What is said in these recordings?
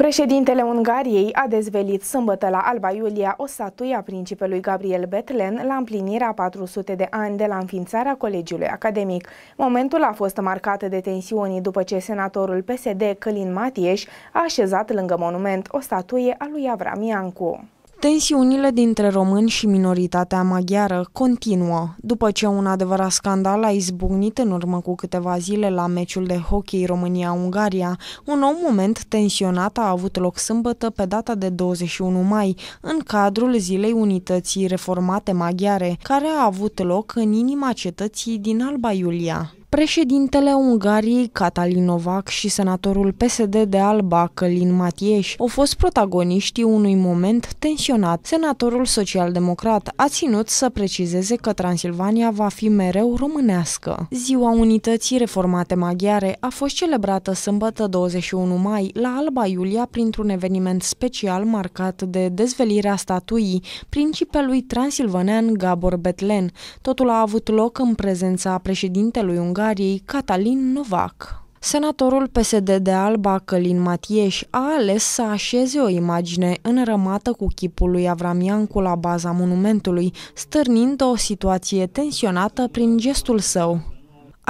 Președintele Ungariei a dezvelit sâmbătă la Alba Iulia o statuie a principelui Gabriel Betlen la împlinirea 400 de ani de la înființarea Colegiului Academic. Momentul a fost marcat de tensiuni după ce senatorul PSD Călin Matieș a așezat lângă monument o statuie a lui Avram Iancu. Tensiunile dintre români și minoritatea maghiară continuă, după ce un adevărat scandal a izbucnit în urmă cu câteva zile la meciul de hockey România-Ungaria. Un nou moment tensionat a avut loc sâmbătă pe data de 21 mai, în cadrul Zilei Unității Reformate Maghiare, care a avut loc în inima cetății din Alba Iulia. Președintele Ungariei Catalin Novak și senatorul PSD de Alba Călin Matieș au fost protagoniștii unui moment tensionat. Senatorul social-democrat a ținut să precizeze că Transilvania va fi mereu românească. Ziua Unității Reformate Maghiare a fost celebrată sâmbătă 21 mai la Alba Iulia printr-un eveniment special marcat de dezvelirea statuii principelui transilvanean Gabor Betlen. Totul a avut loc în prezența președintelui Ungariei. Ungariei Catalin Novak. Senatorul PSD de Alba, Călin Matieș, a ales să așeze o imagine înrămată cu chipul lui Avramiancu la baza monumentului, stârnind o situație tensionată prin gestul său.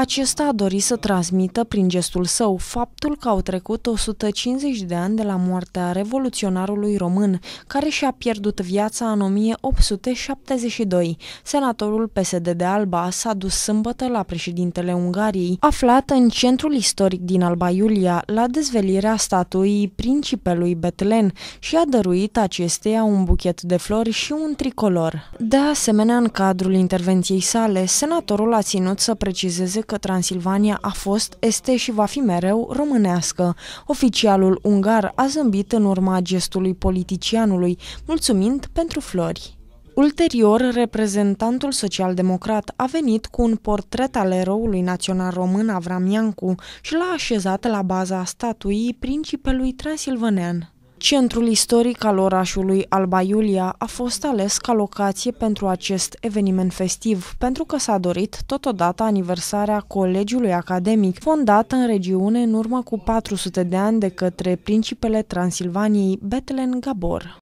Acesta a dorit să transmită prin gestul său faptul că au trecut 150 de ani de la moartea revoluționarului român, care și-a pierdut viața în 1872. Senatorul PSD de Alba s-a dus sâmbătă la președintele Ungariei, aflat în centrul istoric din Alba Iulia, la dezvelirea statuii principelui Betlen și a dăruit acesteia un buchet de flori și un tricolor. De asemenea, în cadrul intervenției sale, senatorul a ținut să precizeze că Transilvania a fost, este și va fi mereu românească. Oficialul ungar a zâmbit în urma gestului politicianului, mulțumind pentru flori. Ulterior, reprezentantul social-democrat a venit cu un portret al eroului național român Avram Iancu și l-a așezat la baza statuii principelui transilvanean. Centrul istoric al orașului Alba Iulia a fost ales ca locație pentru acest eveniment festiv, pentru că s-a dorit totodată aniversarea Colegiului Academic, fondat în regiune în urmă cu 400 de ani de către principele Transilvaniei Betlen Gabor.